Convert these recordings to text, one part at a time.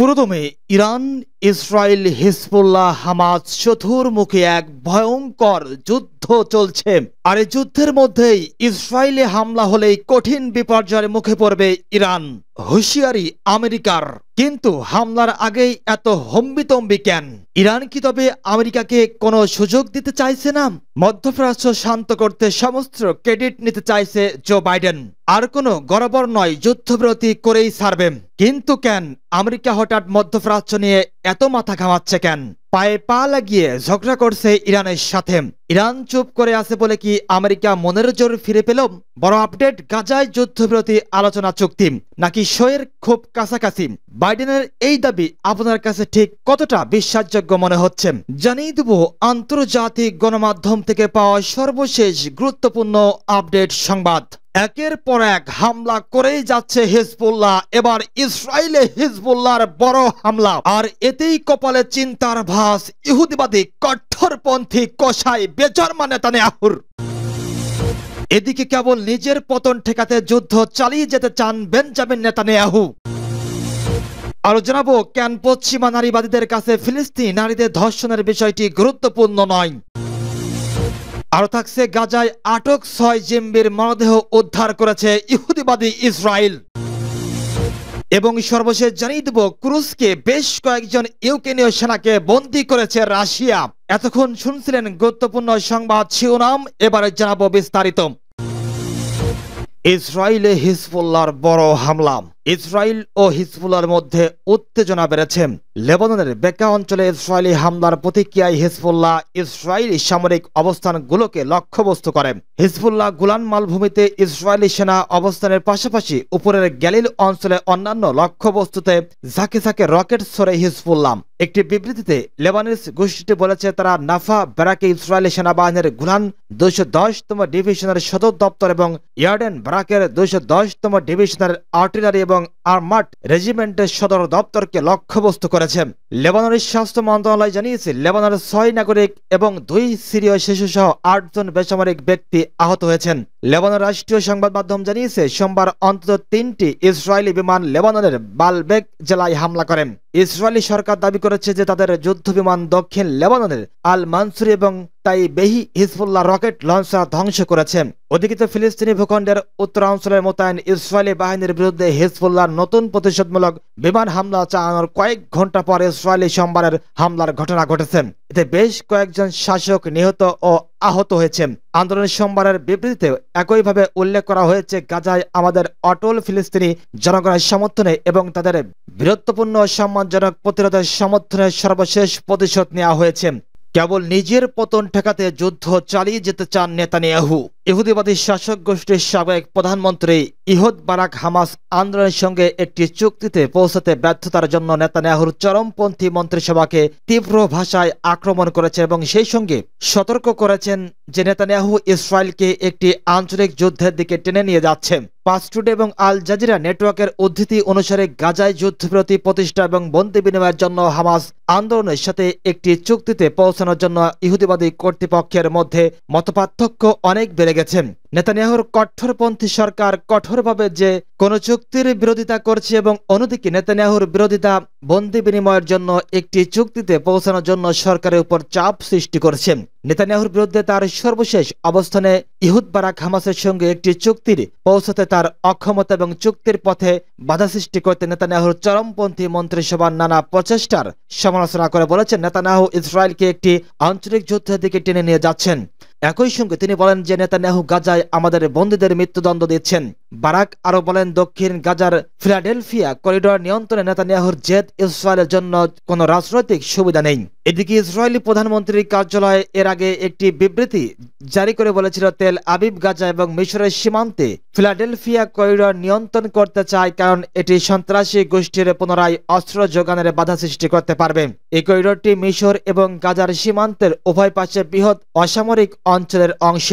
पुरोदो में Iran Israel Hezbollah Hamas মুখে এক ভয়ঙ্কর যুদ্ধ চলছে আর এই যুদ্ধের মধ্যেই ইসরায়েলে হামলা হলেই কঠিন বিপর্যয়ের মুখে পড়বে ইরান হুঁশিয়ারি আমেরিকার কিন্তু হামলার আগেই এত হম্বিতম্বি কেন ইরান কি তবে আমেরিকাকে কোনো সুযোগ দিতে চাইছে না মধ্যপ্রাচ্য শান্ত করতে সমস্ত ক্রেডিট নিতে চাইছে জো বাইডেন আর কোনো গরবর নয় যুদ্ধবিরতি করেই ছাড়বে কিন্তু কেন আমেরিকা হঠাৎ মধ্যপ্রাচ্য নিয়ে এত মাথা ঘামাচ্ছে কেন পায়ে পা লাগিয়ে ঝগড়া করছে ইরানের সাথে ইরান চুপ করে আছে বলে কি আমেরিকা মনের জোর ফিরে পেল বড় আপডেট গাজায় যুদ্ধবিরতি আলোচনা চুক্তি নাকি শোয়ের খুব কাছাকাছি বাইডেনের এই দাবি আপনার কাছে ঠিক কতটা বিশ্বাসযোগ্য মনে হচ্ছে জানিয়ে দেব আন্তর্জাতিক গণমাধ্যম থেকে পাওয়া সর্বশেষ গুরুত্বপূর্ণ আপডেট সংবাদ একের পর এক হামলা করেই যাচ্ছে হিজবুল্লাহ এবার ইসরায়েলে হিজবুল্লাহর বড় হামলা আর এতেই কপালে চিন্তার ভাস ইহুদিবাদী কঠোরপন্থী কষাই বেচার মানে তানে আহুর এদিকে কেবল নিজের পতন ঠেকাতে যুদ্ধ চালিয়ে যেতে চান বেঞ্জামিন নেতানে আহু আরো জানাবো কেন পশ্চিমা নারীবাদীদের কাছে ফিলিস্তিন নারীদের ধর্ষণের বিষয়টি গুরুত্বপূর্ণ নয় আরও থাকছে গাজায় আটক ছয় জেম্বির মরদেহ উদ্ধার করেছে ইহুদিবাদী ইসরায়েল এবং সর্বশেষ জানিয়ে দেব ক্রুজকে বেশ কয়েকজন ইউক্রেনীয় সেনাকে বন্দী করেছে রাশিয়া এতক্ষণ শুনছিলেন গুরুত্বপূর্ণ সংবাদ শিরোনাম এবারে জানাবো বিস্তারিত ইসরায়েলে হিজবুল্লাহর বড় হামলা ইসরায়েল ও হিজবুল্লার মধ্যে উত্তেজনা বেড়েছে লেবাননের বেকা অঞ্চলে ইসরায়েলি হামলার প্রতিক্রিয়ায় হিজবুল্লাহ ইসরায়েলি সামরিক অবস্থানগুলোকে লক্ষ্যবস্তু করে হিজবুল্লাহ গুলান মালভূমিতে ইসরায়েলি সেনা অবস্থানের পাশাপাশি উপরের গ্যালিল অঞ্চলে অন্যান্য লক্ষ্যবস্তুতে ঝাঁকে ঝাঁকে রকেট ছড়ে হিজবুল্লাহ একটি বিবৃতিতে লেবানিস গোষ্ঠীটি বলেছে তারা নাফা ব্যারাকে ইসরায়েলি সেনাবাহিনীর গুলান দুইশো দশতম ডিভিশনের সদর দপ্তর এবং ইয়ার্ডেন ব্যারাকের দুইশো দশতম ডিভিশনের আর্টিলারি এবং আর্মার্ট রেজিমেন্টের সদর দপ্তরকে লক্ষ্যবস্তু করেছে লেবাননের স্বাস্থ্য মন্ত্রণালয় জানিয়েছে লেবাননের ছয় নাগরিক এবং দুই সিরীয় শিশুসহ আটজন বেসামরিক ব্যক্তি আহত হয়েছেন লেবানের রাষ্ট্রীয় সংবাদ মাধ্যম জানিয়েছে সোমবার অন্তত তিনটি ইসরায়েলি বিমান লেবাননের বালবেক জেলায় হামলা করেন ইসরায়েলি সরকার দাবি করেছে যে তাদের যুদ্ধ বিমান দক্ষিণ লেবাননের আল মানসুরি এবং তাই বেহি হিজবুল্লাহ রকেট লঞ্চার ধ্বংস করেছে অধিকৃত ফিলিস্তিনি ভূখণ্ডের উত্তরাঞ্চলের মোতায়েন ইসরায়েলি বাহিনীর বিরুদ্ধে হিজবুল্লাহ নতুন প্রতিশোধমূলক বিমান হামলা চালানোর কয়েক ঘন্টা পর ইসরায়েলি সোমবারের হামলার ঘটনা ঘটেছে এতে বেশ কয়েকজন শাসক নিহত ও আহত হয়েছে আন্দোলনের সোমবারের বিবৃতিতে একইভাবে উল্লেখ করা হয়েছে গাজায় আমাদের অটল ফিলিস্তিনি জনগণের সমর্থনে এবং তাদের বীরত্বপূর্ণ সম্মানজনক প্রতিরোধের সমর্থনে সর্বশেষ প্রতিশোধ নেওয়া হয়েছে কেবল নিজের পতন ঠেকাতে যুদ্ধ চালিয়ে যেতে চান নেতানিয়াহু ইহুদিবাদী শাসক গোষ্ঠীর সাবেক প্রধানমন্ত্রী ইহুদ বারাক হামাস আন্দোলনের সঙ্গে একটি চুক্তিতে পৌঁছাতে ব্যর্থতার জন্য নেতানিয়াহুর চরমপন্থী মন্ত্রিসভাকে তীব্র ভাষায় আক্রমণ করেছে এবং সেই সঙ্গে সতর্ক করেছেন যে নেতানিয়াহু ইসরায়েলকে একটি আঞ্চলিক যুদ্ধের দিকে টেনে নিয়ে যাচ্ছে পাস্টুডে এবং আল জাজিরা নেটওয়ার্কের উদ্ধৃতি অনুসারে গাজায় যুদ্ধবিরতি প্রতিষ্ঠা এবং বন্দি বিনিময়ের জন্য হামাস আন্দোলনের সাথে একটি চুক্তিতে পৌঁছানোর জন্য ইহুদিবাদী কর্তৃপক্ষের মধ্যে মতপার্থক্য অনেক বেড়ে গেছেন নেতানিয়াহুর কঠোরপন্থী সরকার কঠোরভাবে যে কোনো চুক্তির বিরোধিতা করছে এবং অন্যদিকে নেতানিয়াহুর বিরোধিতা বন্দি বিনিময়ের জন্য একটি চুক্তিতে পৌঁছানোর জন্য সরকারের উপর চাপ সৃষ্টি করছে নেতানিয়াহুর বিরুদ্ধে তার সর্বশেষ অবস্থানে ইহুদ বারাক হামাসের সঙ্গে একটি চুক্তির পৌঁছাতে তার অক্ষমতা এবং চুক্তির পথে বাধা সৃষ্টি করতে নেতানিয়াহুর চরমপন্থী মন্ত্রিসভার নানা প্রচেষ্টার সমালোচনা করে বলেছেন নেতানিয়াহু ইসরায়েলকে একটি আঞ্চলিক যুদ্ধের দিকে টেনে নিয়ে যাচ্ছেন একই সঙ্গে তিনি বলেন যে নেতানিয়াহু গাজায় আমাদের বন্দীদের মৃত্যুদণ্ড দিচ্ছেন বারাক আরো বলেন দক্ষিণ গাজার ফিলাডেলফিয়া করিডর নিয়ন্ত্রণে নেতানিয়াহুর জেদ ইসরায়েলের জন্য কোনো রাজনৈতিক সুবিধা নেই এদিকে ইসরায়েলি প্রধানমন্ত্রীর কার্যালয় এর আগে একটি বিবৃতি জারি করে বলেছিল তেল আবিব গাজা এবং মিশরের সীমান্তে ফিলাডেলফিয়া করিডর নিয়ন্ত্রণ করতে চায় কারণ এটি সন্ত্রাসী গোষ্ঠীর পুনরায় অস্ত্র যোগানের বাধা সৃষ্টি করতে পারবে এই করিডরটি মিশর এবং গাজার সীমান্তের উভয় পাশে বৃহৎ অসামরিক অঞ্চলের অংশ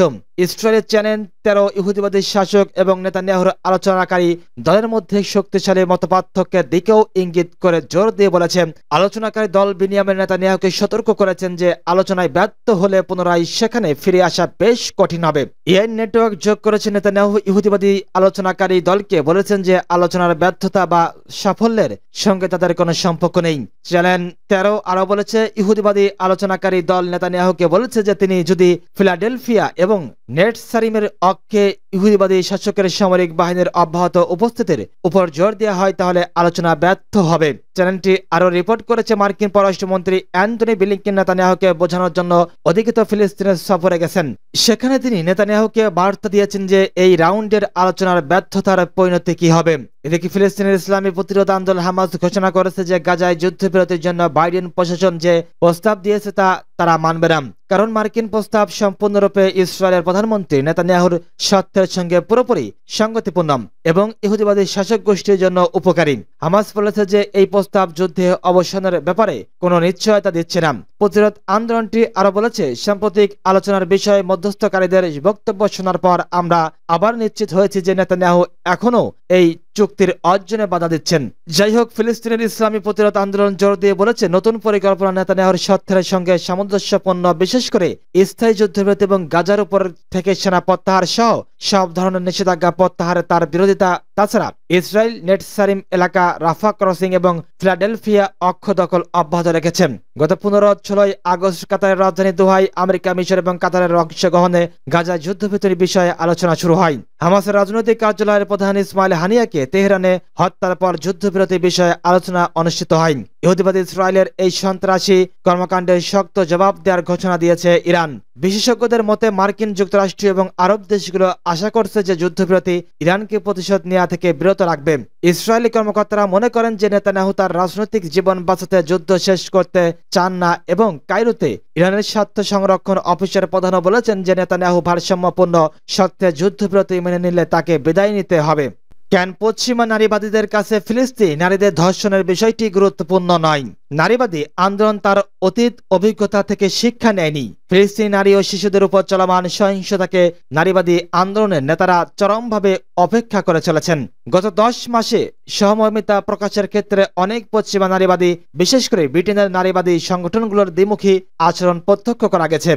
ইসরায়েলের চ্যানেল তেরো ইহুদিবাদী শাসক এবং নেতা নেতানিয়াহুর আলোচনাকারী দলের মধ্যে শক্তিশালী মতপার্থক্যের দিকেও ইঙ্গিত করে জোর দিয়ে বলেছেন আলোচনাকারী দল বিনিয়ামের নেতানিয়াহুকে সতর্ক করেছেন যে আলোচনায় ব্যর্থ হলে পুনরায় সেখানে ফিরে আসা বেশ কঠিন হবে ইএন নেটওয়ার্ক যোগ করেছে নেতানিয়াহু ইহুদিবাদী আলোচনাকারী দলকে বলেছেন যে আলোচনার ব্যর্থতা বা সাফল্যের সঙ্গে তাদের কোনো সম্পর্ক নেই চ্যানেল তেরো আরও বলেছে ইহুদিবাদী আলোচনাকারী দল নেতানিয়াহুকে বলেছে যে তিনি যদি ফিলাডেলফিয়া এবং নেট সারিমের অক্ষে ইহুদিবাদী শাসকের সামরিক বাহিনীর অব্যাহত উপস্থিতির উপর জোর দেওয়া হয় তাহলে আলোচনা ব্যর্থ হবে চ্যানেলটি আরও রিপোর্ট করেছে মার্কিন পররাষ্ট্রমন্ত্রী অ্যান্টনি বিলিংকিন নেতানিয়াহকে বোঝানোর জন্য অধিকৃত ফিলিস্তিনের সফরে গেছেন সেখানে তিনি নেতানিয়াহকে বার্তা দিয়েছেন যে এই রাউন্ডের আলোচনার ব্যর্থতার পরিণতি কী হবে এদিকে ফিলিস্তিনের ইসলামী প্রতিরোধ আন্দোলন হামাজ ঘোষণা করেছে যে গাজায় যুদ্ধবিরতির জন্য বাইডেন প্রশাসন যে প্রস্তাব দিয়েছে তা তারা মানবে না কারণ মার্কিন প্রস্তাব সম্পূর্ণরূপে ইসরায়েলের প্রধানমন্ত্রী নেতানিয়াহুর স্বার্থের সঙ্গে পুরোপুরি সংগতিপূর্ণ এবং ইহুদিবাদী শাসক গোষ্ঠীর জন্য উপকারী হামাজ বলেছে যে এই প্রস্তাব যুদ্ধে অবসানের ব্যাপারে কোনো নিশ্চয়তা দিচ্ছে না প্রতিরোধ আন্দোলনটি আরো বলেছে সাম্প্রতিক আলোচনার বিষয়ে মধ্যস্থকারীদের বক্তব্য শোনার পর আমরা আবার নিশ্চিত হয়েছি যে নেতানিয়াহু এখনও এই চুক্তির অর্জনে বাধা দিচ্ছেন যাই হোক ফিলিস্তিনের ইসলামী প্রতিরোধ আন্দোলন জোর দিয়ে বলেছে নতুন পরিকল্পনা নেতা নেওয়ার স্বার্থের সঙ্গে সামঞ্জস্যপূর্ণ বিশেষ করে স্থায়ী যুদ্ধবিরতি এবং গাজার উপর থেকে সেনা প্রত্যাহার সহ সব ধরনের নিষেধাজ্ঞা প্রত্যাহারে তার বিরোধিতা তাছাড়া ইসরায়েল নেটসারিম এলাকা রাফা ক্রসিং এবং ফিলাডেলফিয়া অক্ষ দখল অব্যাহত রেখেছেন গত পনেরো ষোলোই আগস্ট কাতারের রাজধানী দোহাই আমেরিকা মিশর এবং কাতারের অংশগ্রহণে গাজা যুদ্ধভিত্তির বিষয়ে আলোচনা শুরু হয় হামাসের রাজনৈতিক কার্যালয়ের প্রধান ইসমাইল হানিয়াকে তেহরানে হত্যার পর যুদ্ধবিরতির বিষয়ে আলোচনা অনুষ্ঠিত হয় ইহুদিবাদী ইসরায়েলের এই সন্ত্রাসী কর্মকাণ্ডে শক্ত জবাব দেওয়ার ঘোষণা দিয়েছে ইরান বিশেষজ্ঞদের মতে মার্কিন যুক্তরাষ্ট্র এবং আরব দেশগুলো আশা করছে যে যুদ্ধবিরতি ইরানকে প্রতিশোধ নেওয়া থেকে বিরত রাখবে ইসরায়েলি কর্মকর্তারা মনে করেন যে নেতানাহু তার রাজনৈতিক জীবন বাঁচাতে যুদ্ধ শেষ করতে চান না এবং কাইরুতে ইরানের স্বার্থ সংরক্ষণ অফিসের প্রধানও বলেছেন যে নেতানাহু ভারসাম্যপূর্ণ সত্ত্বে যুদ্ধবিরতি মেনে নিলে তাকে বিদায় নিতে হবে কেন পশ্চিমা নারীবাদীদের কাছে ফিলিস্তিন নারীদের ধর্ষণের বিষয়টি গুরুত্বপূর্ণ নয় নারীবাদী আন্দোলন তার অতীত অভিজ্ঞতা থেকে শিক্ষা নেয়নি ফিলিস্তিনি নারী ও শিশুদের উপর চলমান সহিংসতাকে নারীবাদী আন্দোলনের নেতারা চরমভাবে অপেক্ষা করে চলেছেন গত দশ মাসে সহমর্মিতা প্রকাশের ক্ষেত্রে অনেক পশ্চিমা নারীবাদী বিশেষ করে ব্রিটেনের নারীবাদী সংগঠনগুলোর দ্বিমুখী আচরণ প্রত্যক্ষ করা গেছে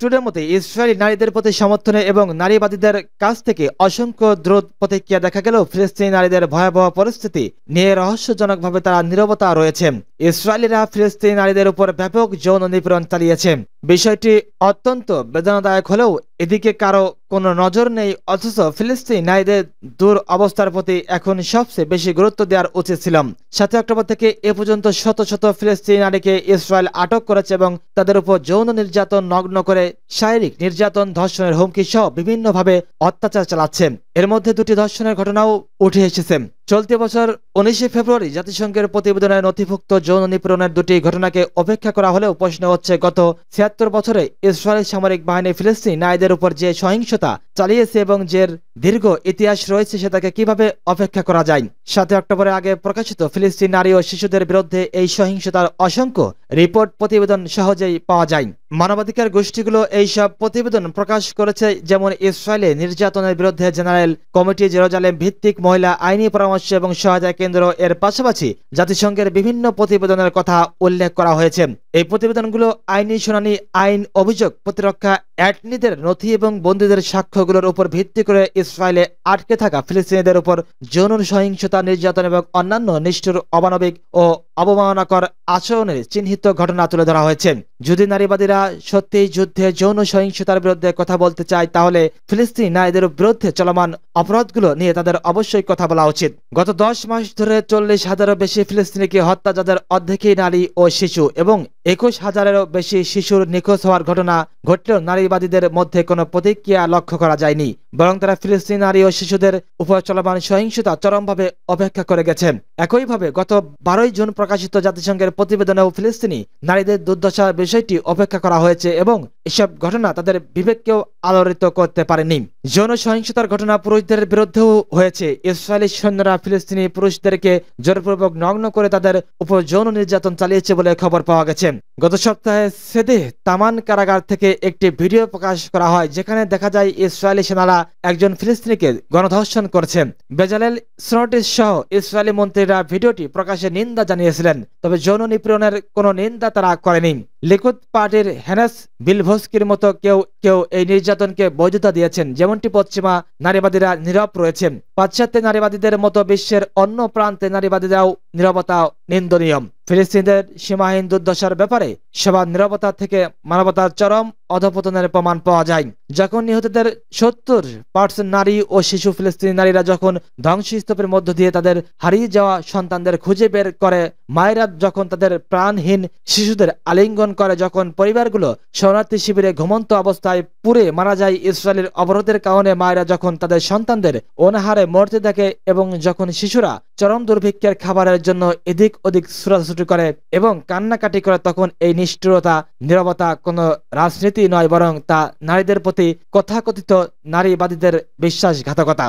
টুডের মতে ইসরায়েলি নারীদের প্রতি সমর্থনে এবং নারীবাদীদের কাছ থেকে অসংখ্য দ্রুত প্রতিক্রিয়া দেখা গেলেও ফিলিস্তিনি নারীদের ভয়াবহ পরিস্থিতি নিয়ে রহস্যজনকভাবে তারা নিরবতা রয়েছে ইসরায়েলিরা ফিলিস্তিনি নারীদের উপর ব্যাপক যৌন নিপীড়ন চালিয়েছে বিষয়টি অত্যন্ত বেদনাদায়ক হলেও এদিকে কারো কোনো নজর নেই অথচ ফিলিস্তিনি নারীদের দূর অবস্থার প্রতি এখন সবচেয়ে বেশি গুরুত্ব দেওয়ার উচিত ছিল সাতই অক্টোবর থেকে এ পর্যন্ত শত শত ফিলিস্তিনি নারীকে ইসরায়েল আটক করেছে এবং তাদের উপর যৌন নির্যাতন নগ্ন করে শারীরিক নির্যাতন ধর্ষণের হুমকি সহ বিভিন্নভাবে অত্যাচার চালাচ্ছে এর মধ্যে দুটি ধর্ষণের ঘটনাও উঠে এসেছে চলতি বছর উনিশে ফেব্রুয়ারি জাতিসংঘের প্রতিবেদনে নথিভুক্ত যৌন নিপীড়নের দুটি ঘটনাকে অপেক্ষা করা হলেও প্রশ্ন হচ্ছে গত ছিয়াত্তর বছরে ইসরায়েল সামরিক বাহিনী ফিলিস্তিনি নারীদের উপর যে সহিংসতা চালিয়েছে এবং জের দীর্ঘ ইতিহাস রয়েছে সেটাকে কিভাবে অপেক্ষা করা যায় সাতই অক্টোবরের আগে প্রকাশিত ফিলিস্তিন নারী ও শিশুদের বিরুদ্ধে এই সহিংসতার অসংখ্য রিপোর্ট প্রতিবেদন সহজেই পাওয়া যায় মানবাধিকার গোষ্ঠীগুলো এইসব প্রতিবেদন প্রকাশ করেছে যেমন ইসরায়েলে নির্যাতনের বিরুদ্ধে জেনারেল কমিটি জেরোজালেম ভিত্তিক মহিলা আইনি পরামর্শ এবং সহায়তা কেন্দ্র এর পাশাপাশি জাতিসংঘের বিভিন্ন প্রতিবেদনের কথা উল্লেখ করা হয়েছে এই প্রতিবেদনগুলো আইনি শুনানি আইন অভিযোগ প্রতিরক্ষা অ্যাটনিদের নথি এবং বন্দীদের সাক্ষ্যগুলোর উপর ভিত্তি করে ইসরায়েলে আটকে থাকা ফিলিস্তিনিদের উপর যৌন সহিংসতা নির্যাতন এবং অন্যান্য নিষ্ঠুর অমানবিক ও অবমাননাকর আচরণের চিহ্নিত ঘটনা তুলে ধরা হয়েছে যদি নারীবাদীরা সত্যিই যুদ্ধে যৌন সহিংসতার বিরুদ্ধে কথা বলতে চায় তাহলে ফিলিস্তিনি নারীদের বিরুদ্ধে চলমান অপরাধগুলো নিয়ে তাদের অবশ্যই কথা বলা উচিত গত দশ মাস ধরে চল্লিশ হাজারও বেশি ফিলিস্তিনিকে হত্যা যাদের অর্ধেকই নারী ও শিশু এবং একুশ হাজারেরও বেশি শিশুর নিখোঁজ হওয়ার ঘটনা ঘটলেও নারীবাদীদের মধ্যে কোনো প্রতিক্রিয়া লক্ষ্য করা যায়নি বরং তারা ফিলিস্তিন নারী ও শিশুদের উপর চলমান সহিংসতা চরমভাবে অপেক্ষা করে গেছেন একইভাবে গত বারোই জুন প্রকাশিত জাতিসংঘের প্রতিবেদনেও ফিলিস্তিনি নারীদের দুর্দশার বিষয়টি অপেক্ষা করা হয়েছে এবং এসব ঘটনা তাদের বিবেককেও আলোড়িত করতে পারেনি যৌন সহিংসতার ঘটনা পুরুষদের বিরুদ্ধেও হয়েছে ইসরায়েলি সৈন্যরা ফিলিস্তিনি পুরুষদেরকে জোরপূর্বক নগ্ন করে তাদের উপর যৌন নির্যাতন চালিয়েছে বলে খবর পাওয়া গেছে গত সপ্তাহে সেদে তামান কারাগার থেকে একটি ভিডিও প্রকাশ করা হয় যেখানে দেখা যায় ইসরায়েলি সেনারা একজন ফিলিস্তিনিকে গণধর্ষণ করছেন বেজালেল স্নোটিস সহ ইসরায়েলি মন্ত্রীরা ভিডিওটি প্রকাশে নিন্দা জানিয়েছিলেন তবে যৌন নিপীড়নের কোনো নিন্দা তারা করেনি লিকুদ পার্টির হেনেস বিলভস্কির মতো কেউ কেউ এই নির্যাতনকে বৈধতা দিয়েছেন যেমনটি পশ্চিমা নারীবাদীরা নীরব রয়েছেন পাশ্চাত্যে নারীবাদীদের মতো বিশ্বের অন্য প্রান্তে নারীবাদীরাও নীরবতা নিন্দনীয় ফিলিস্তিনদের সীমাহীন দুর্দশার ব্যাপারে সেবা নিরাপত্তা থেকে মানবতার চরম অধপতনের প্রমাণ পাওয়া যায় যখন নিহতদের সত্তর পার্সেন্ট নারী ও শিশু ফিলিস্তিনি নারীরা যখন ধ্বংসস্তূপের মধ্য দিয়ে তাদের হারিয়ে যাওয়া সন্তানদের খুঁজে বের করে মায়েরা যখন তাদের প্রাণহীন শিশুদের আলিঙ্গন করে যখন পরিবারগুলো শরণার্থী শিবিরে ঘুমন্ত অবস্থায় পুরে মারা যায় ইসরায়েলের অবরোধের কারণে মায়েরা যখন তাদের সন্তানদের অনাহারে মরতে থাকে এবং যখন শিশুরা চরম দুর্ভিক্ষের খাবারের জন্য এদিক ওদিক ছুটাছুটি করে এবং কান্নাকাটি করে তখন এই নিষ্ঠুরতা নিরবতা কোনো রাজনীতি দুর্নীতি নয় বরং তা নারীদের প্রতি কথাকথিত নারীবাদীদের বিশ্বাসঘাতকতা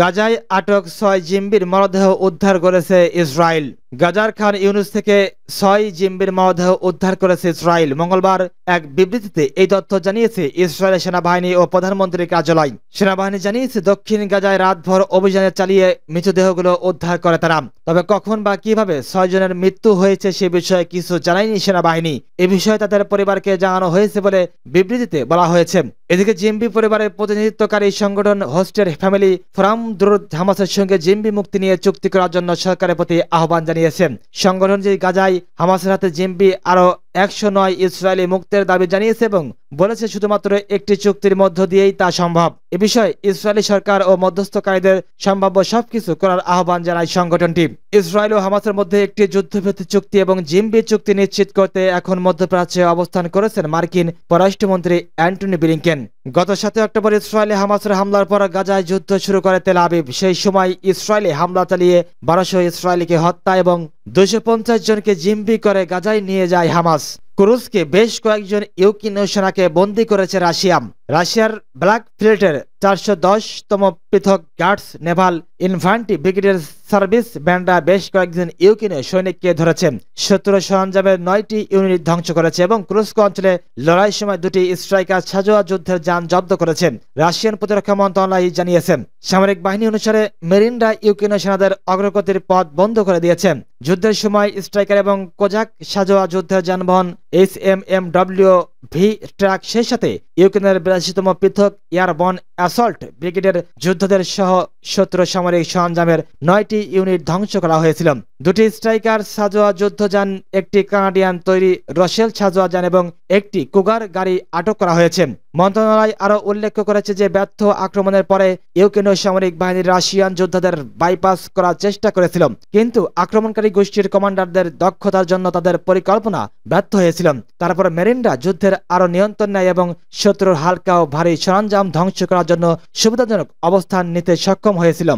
গাজায় আটক ছয় জিম্বির মরদেহ উদ্ধার করেছে ইসরায়েল গাজার খান ইউনুস থেকে ছয় জিম্বির মরদেহ উদ্ধার করেছে ইসরায়েল মঙ্গলবার এক বিবৃতিতে এই তথ্য জানিয়েছে ইসরায়েলের সেনাবাহিনী ও প্রধানমন্ত্রীর কার্যালয় সেনাবাহিনী জানিয়েছে দক্ষিণ গাজায় রাতভর অভিযানে চালিয়ে মৃতদেহগুলো উদ্ধার করে তারা তবে কখন বা কিভাবে ছয় জনের মৃত্যু হয়েছে সে বিষয়ে কিছু জানায়নি সেনাবাহিনী এ বিষয়ে তাদের পরিবারকে জানানো হয়েছে বলে বিবৃতিতে বলা হয়েছে এদিকে জিম্বি পরিবারের প্রতিনিধিত্বকারী সংগঠন হোস্টের ফ্যামিলি ফোরাম দুরুদ হামাসের সঙ্গে জিম্বি মুক্তি নিয়ে চুক্তি করার জন্য সরকারের প্রতি আহ্বান জানিয়েছে সংগঠন যে গাজায় হামাসের হাতে জিম্পি আরও একশো নয় ইসরায়েলি মুক্তের দাবি জানিয়েছে এবং বলেছে শুধুমাত্র একটি চুক্তির মধ্য দিয়েই তা সম্ভব এ বিষয়ে ইসরায়েলি সরকার ও মধ্যস্থকারীদের সম্ভাব্য সবকিছু করার আহ্বান জানায় সংগঠনটি ইসরায়েল ও হামাসের মধ্যে একটি যুদ্ধভিত্তিক চুক্তি এবং জিম্বি চুক্তি নিশ্চিত করতে এখন মধ্যপ্রাচ্যে অবস্থান করেছেন মার্কিন পররাষ্ট্রমন্ত্রী অ্যান্টনি ব্লিংকেন গত সাতই অক্টোবর ইসরায়েলে হামাসের হামলার পর গাজায় যুদ্ধ শুরু করে তেল আবিব সেই সময় ইসরায়েলে হামলা চালিয়ে বারোশো ইসরায়েলিকে হত্যা এবং দুশো জনকে জিম্বি করে গাজায় নিয়ে যায় হামাস কুরুসকে বেশ কয়েকজন ইউক্রেনীয় সেনাকে বন্দি করেছে রাশিয়া রাশিয়ার ব্ল্যাক ফ্লিটের চারশো তম পৃথক গার্ডস নেভাল ইনফ্যান্ট্রি ব্রিগেডের সার্ভিস ব্যান্ডরা বেশ কয়েকজন ইউক্রেনীয় সৈনিককে ধরেছে শত্রু সরঞ্জামের নয়টি ইউনিট ধ্বংস করেছে এবং ক্রুস্ক অঞ্চলে লড়াই সময় দুটি স্ট্রাইকার সাজোয়া যুদ্ধের যান জব্দ করেছেন রাশিয়ান প্রতিরক্ষা মন্ত্রণালয় জানিয়েছেন সামরিক বাহিনী অনুসারে মেরিনরা ইউক্রেনীয় সেনাদের অগ্রগতির পথ বন্ধ করে দিয়েছে যুদ্ধের সময় স্ট্রাইকার এবং কোজাক সাজোয়া যুদ্ধের যানবাহন S M M W V track সেই সাথে ইউক্রেনের বিরাশিতম পৃথক এয়ারবন অ্যাসল্ট ব্রিগেডের যুদ্ধদের সহ শত্রু সামরিক সরঞ্জামের নয়টি ইউনিট ধ্বংস করা হয়েছিল দুটি স্ট্রাইকার সাজোয়া যুদ্ধযান একটি কানাডিয়ান তৈরি রসেল সাজোয়া যান এবং একটি কুগার গাড়ি আটক করা হয়েছে মন্ত্রণালয় আরও উল্লেখ করেছে যে ব্যর্থ আক্রমণের পরে ইউক্রেনীয় সামরিক বাহিনী রাশিয়ান যোদ্ধাদের বাইপাস করার চেষ্টা করেছিল কিন্তু আক্রমণকারী গোষ্ঠীর কমান্ডারদের দক্ষতার জন্য তাদের পরিকল্পনা ব্যর্থ হয়েছিল তারপর মেরিনরা যুদ্ধের তাদের আরও নিয়ন্ত্রণ নেয় এবং শত্রুর হালকা ও ভারী সরঞ্জাম ধ্বংস করার জন্য সুবিধাজনক অবস্থান নিতে সক্ষম হয়েছিল